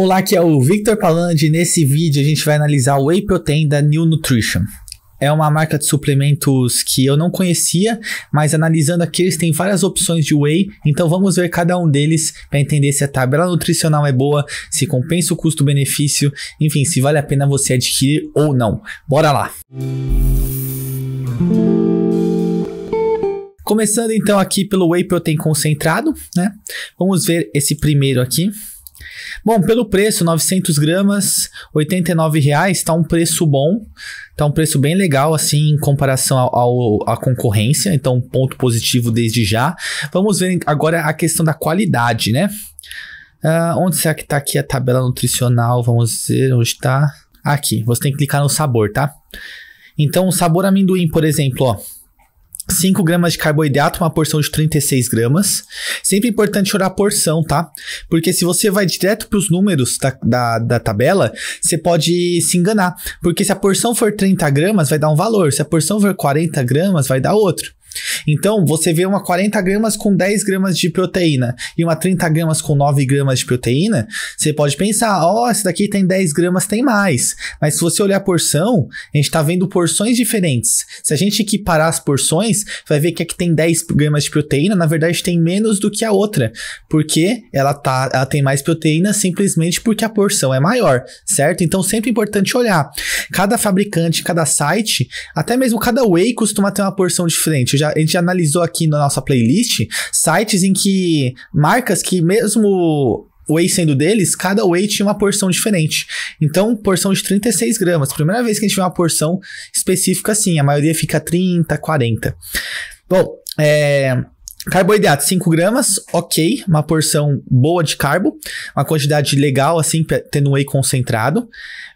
Olá, aqui é o Victor Palandi. Nesse vídeo a gente vai analisar o Whey Protein da New Nutrition. É uma marca de suplementos que eu não conhecia, mas analisando aqui eles têm várias opções de whey, então vamos ver cada um deles para entender se a tabela nutricional é boa, se compensa o custo-benefício, enfim, se vale a pena você adquirir ou não. Bora lá! Começando então aqui pelo whey protein concentrado, né? Vamos ver esse primeiro aqui. Bom, pelo preço, 900 gramas, R$ 89,00, está um preço bom, está um preço bem legal, assim, em comparação ao, à concorrência, então ponto positivo desde já. Vamos ver agora a questão da qualidade, né? Uh, onde será que está aqui a tabela nutricional? Vamos ver onde está. Aqui, você tem que clicar no sabor, tá? Então, o sabor amendoim, por exemplo, ó 5 gramas de carboidrato, uma porção de 36 gramas. Sempre importante olhar a porção, tá? Porque se você vai direto para os números da, da, da, tabela, você pode se enganar. Porque se a porção for 30 gramas, vai dar um valor. Se a porção for 40 gramas, vai dar outro. Então, você vê uma 40 gramas com 10 gramas de proteína e uma 30 gramas com 9 gramas de proteína, você pode pensar, ó, oh, esse daqui tem 10 gramas, tem mais. Mas se você olhar a porção, a gente está vendo porções diferentes. Se a gente equiparar as porções, vai ver que aqui tem 10 gramas de proteína, na verdade tem menos do que a outra, porque ela, tá, ela tem mais proteína simplesmente porque a porção é maior, certo? Então, sempre é importante olhar. Cada fabricante, cada site, até mesmo cada whey costuma ter uma porção diferente. Eu já a gente analisou aqui na nossa playlist sites em que marcas que mesmo whey sendo deles, cada whey tinha uma porção diferente. Então, porção de 36 gramas. Primeira vez que a gente vê uma porção específica assim, a maioria fica 30, 40. Bom, é, Carboidrato, 5 gramas, ok, uma porção boa de carbo, uma quantidade legal, assim, tendo whey concentrado.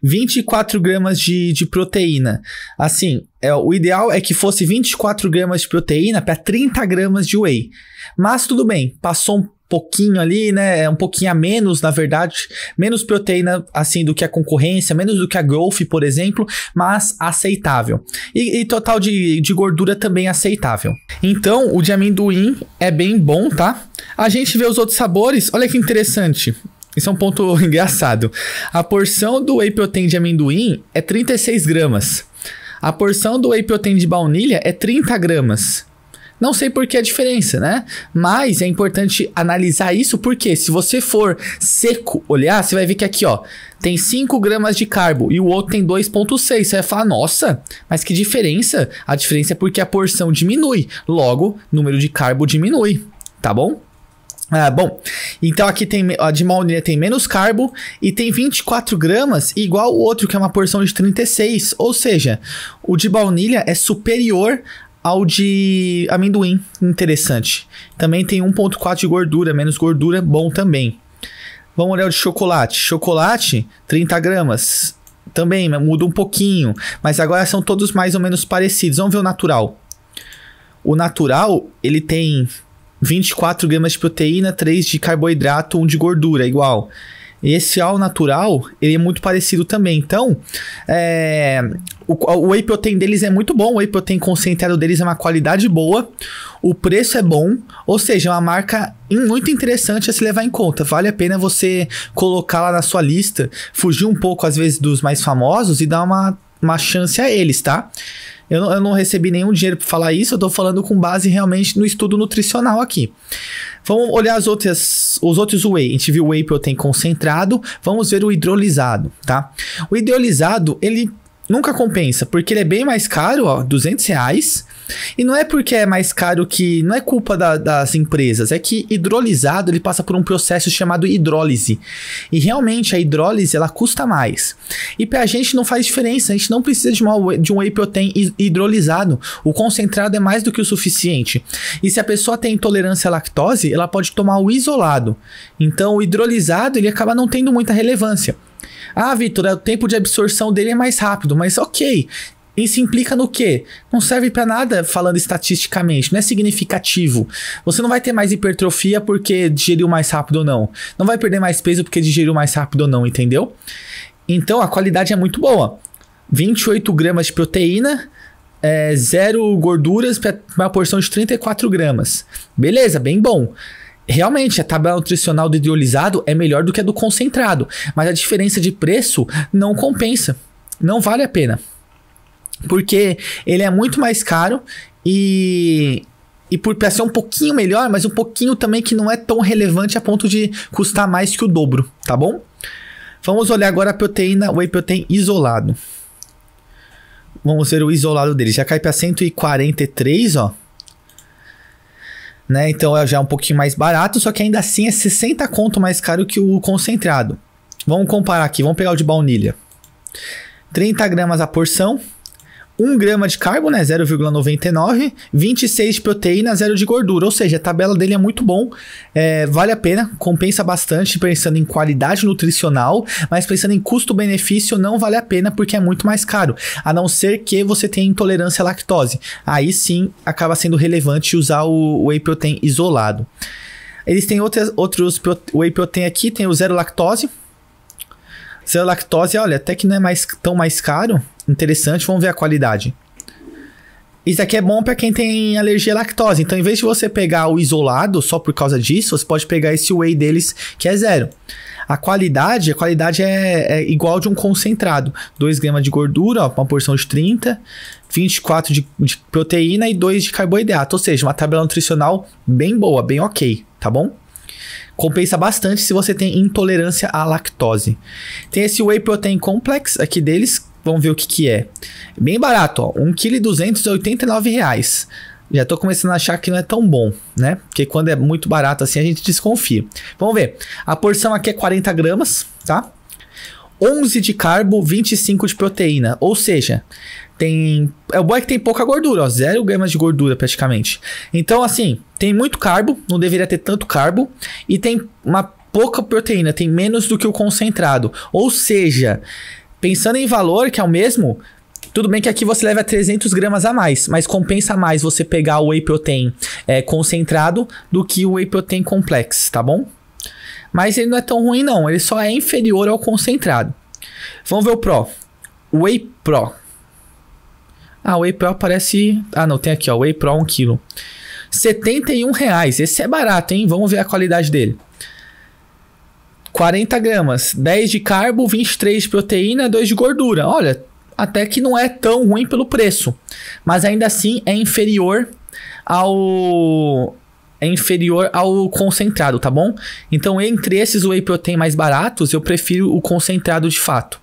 24 gramas de, de proteína. Assim, é, o ideal é que fosse 24 gramas de proteína para 30 gramas de whey. Mas tudo bem, passou um pouquinho ali, né? É um pouquinho a menos, na verdade, menos proteína assim do que a concorrência, menos do que a Growth, por exemplo, mas aceitável. E, e total de, de gordura também aceitável. Então, o de amendoim é bem bom, tá? A gente vê os outros sabores, olha que interessante. Isso é um ponto engraçado. A porção do whey protein de amendoim é 36 gramas. A porção do whey protein de baunilha é 30 gramas. Não sei por que a diferença, né? Mas é importante analisar isso porque se você for seco olhar, você vai ver que aqui, ó, tem 5 gramas de carbo e o outro tem 2,6. Você vai falar, nossa, mas que diferença? A diferença é porque a porção diminui, logo, o número de carbo diminui, tá bom? Ah, bom, então aqui tem a de baunilha tem menos carbo e tem 24 gramas, igual o outro que é uma porção de 36. Ou seja, o de baunilha é superior ao de amendoim, interessante. Também tem 1,4 de gordura, menos gordura, bom também. Vamos olhar o de chocolate. Chocolate, 30 gramas. Também muda um pouquinho, mas agora são todos mais ou menos parecidos. Vamos ver o natural. O natural, ele tem 24 gramas de proteína, 3 de carboidrato, 1 de gordura, igual. Esse ao natural, ele é muito parecido também. Então, é, o, o whey protein deles é muito bom. O whey protein concentrado deles é uma qualidade boa. O preço é bom. Ou seja, é uma marca muito interessante a se levar em conta. Vale a pena você colocá-la na sua lista. Fugir um pouco, às vezes, dos mais famosos e dar uma, uma chance a eles, tá? Eu não, eu não recebi nenhum dinheiro para falar isso. Eu tô falando com base realmente no estudo nutricional aqui. Vamos olhar as outras, os outros whey. A gente viu o whey protein concentrado, vamos ver o hidrolisado, tá? O hidrolisado, ele nunca compensa, porque ele é bem mais caro, ó, 200 reais, e não é porque é mais caro que. Não é culpa da, das empresas. É que hidrolisado ele passa por um processo chamado hidrólise. E realmente a hidrólise ela custa mais. E pra gente não faz diferença. A gente não precisa de, uma, de um whey protein hidrolisado. O concentrado é mais do que o suficiente. E se a pessoa tem intolerância à lactose, ela pode tomar o isolado. Então o hidrolisado ele acaba não tendo muita relevância. Ah, Vitor, o tempo de absorção dele é mais rápido, mas ok. Isso implica no quê? Não serve para nada falando estatisticamente, não é significativo. Você não vai ter mais hipertrofia porque digeriu mais rápido ou não. Não vai perder mais peso porque digeriu mais rápido ou não, entendeu? Então a qualidade é muito boa. 28 gramas de proteína, é, zero gorduras para uma porção de 34 gramas. Beleza, bem bom. Realmente, a tabela nutricional do hidrolisado é melhor do que a do concentrado, mas a diferença de preço não compensa. Não vale a pena. Porque ele é muito mais caro e e por pra ser um pouquinho melhor, mas um pouquinho também que não é tão relevante a ponto de custar mais que o dobro, tá bom? Vamos olhar agora a proteína whey protein isolado. Vamos ver o isolado dele. Já cai para 143, ó. Né? Então é, já é um pouquinho mais barato, só que ainda assim é 60 conto mais caro que o concentrado. Vamos comparar aqui, vamos pegar o de baunilha. 30 gramas a porção, 1 grama de carbo, né, 0,99, 26 de proteína, 0 de gordura. Ou seja, a tabela dele é muito bom, é, vale a pena, compensa bastante pensando em qualidade nutricional, mas pensando em custo-benefício não vale a pena porque é muito mais caro, a não ser que você tenha intolerância à lactose. Aí sim acaba sendo relevante usar o whey protein isolado. Eles têm outras, outros whey protein aqui, tem o zero lactose. Zero lactose, olha, até que não é mais tão mais caro interessante, vamos ver a qualidade. Isso aqui é bom para quem tem alergia à lactose. Então, em vez de você pegar o isolado só por causa disso, você pode pegar esse whey deles que é zero. A qualidade, a qualidade é, é igual de um concentrado. 2 gramas de gordura, uma porção de 30, 24 de, de proteína e 2 de carboidrato. Ou seja, uma tabela nutricional bem boa, bem ok, tá bom? Compensa bastante se você tem intolerância à lactose. Tem esse whey protein complex aqui deles, Vamos ver o que que é. Bem barato, ó. 1,289 reais. Já tô começando a achar que não é tão bom, né? Porque quando é muito barato assim, a gente desconfia. Vamos ver. A porção aqui é 40 gramas, tá? 11 de carbo, 25 de proteína. Ou seja, tem. É o bom é que tem pouca gordura, ó. 0 gramas de gordura praticamente. Então, assim, tem muito carbo, não deveria ter tanto carbo. E tem uma pouca proteína, tem menos do que o concentrado. Ou seja, Pensando em valor, que é o mesmo, tudo bem que aqui você leva 300 gramas a mais, mas compensa mais você pegar o whey protein é, concentrado do que o whey protein complexo, tá bom? Mas ele não é tão ruim não, ele só é inferior ao concentrado. Vamos ver o Pro. Whey Pro. Ah, Whey Pro parece... Ah, não, tem aqui, ó. Whey Pro 1kg. R$71,00, Esse é barato, hein? Vamos ver a qualidade dele. 40 gramas, 10 de carbo, 23 de proteína, 2 de gordura. Olha, até que não é tão ruim pelo preço, mas ainda assim é inferior ao é inferior ao concentrado, tá bom? Então, entre esses whey protein mais baratos, eu prefiro o concentrado de fato.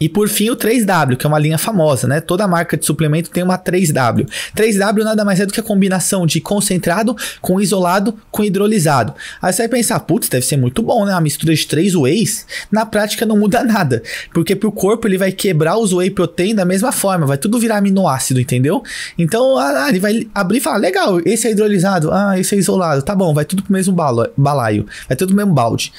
E por fim, o 3W, que é uma linha famosa, né? Toda marca de suplemento tem uma 3W. 3W nada mais é do que a combinação de concentrado com isolado com hidrolisado. Aí você vai pensar, putz, deve ser muito bom, né? Uma mistura de três whey's. Na prática não muda nada, porque pro corpo ele vai quebrar os whey protein da mesma forma, vai tudo virar aminoácido, entendeu? Então, ah, ah ele vai abrir e falar, legal, esse é hidrolisado, ah, esse é isolado, tá bom, vai tudo pro mesmo balo, balaio, vai tudo pro mesmo balde.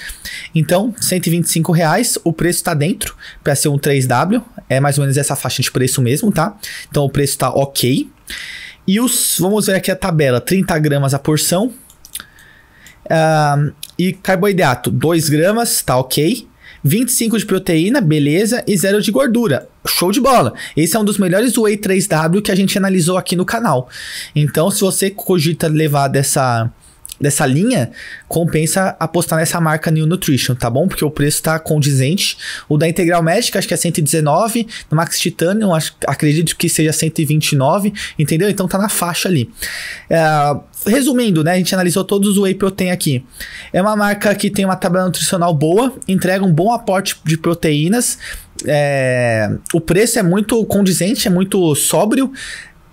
Então, 125 reais, o preço tá dentro para ser um 3 3W. É mais ou menos essa faixa de preço mesmo, tá? Então o preço tá ok. E os. Vamos ver aqui a tabela: 30 gramas a porção. Uh, e carboidrato, 2 gramas, tá ok. 25 de proteína, beleza, e zero de gordura. Show de bola! Esse é um dos melhores Whey 3W que a gente analisou aqui no canal. Então, se você cogita levar dessa dessa linha, compensa apostar nessa marca New Nutrition, tá bom? Porque o preço tá condizente. O da Integral Médica, acho que é 119. No Max Titanium, acho, acredito que seja 129, entendeu? Então tá na faixa ali. Uh, resumindo, né? A gente analisou todos os whey protein aqui. É uma marca que tem uma tabela nutricional boa, entrega um bom aporte de proteínas. É, o preço é muito condizente, é muito sóbrio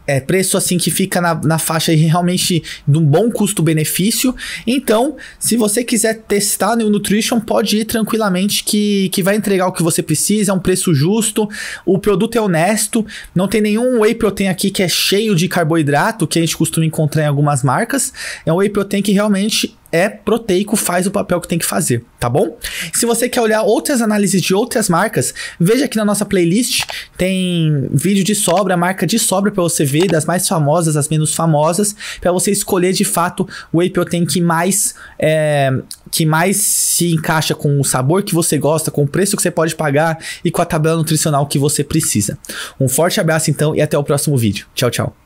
é, preço assim que fica na, na faixa realmente de um bom custo-benefício. Então, se você quiser testar no Nutrition, pode ir tranquilamente que, que vai entregar o que você precisa, é um preço justo, o produto é honesto, não tem nenhum whey protein aqui que é cheio de carboidrato, que a gente costuma encontrar em algumas marcas. É um whey protein que realmente é proteico, faz o papel que tem que fazer, tá bom? Se você quer olhar outras análises de outras marcas, veja aqui na nossa playlist, tem vídeo de sobra, marca de sobra para você ver, das mais famosas as menos famosas, para você escolher de fato o whey protein que mais é, que mais se encaixa com o sabor que você gosta, com o preço que você pode pagar e com a tabela nutricional que você precisa. Um forte abraço então e até o próximo vídeo. Tchau, tchau.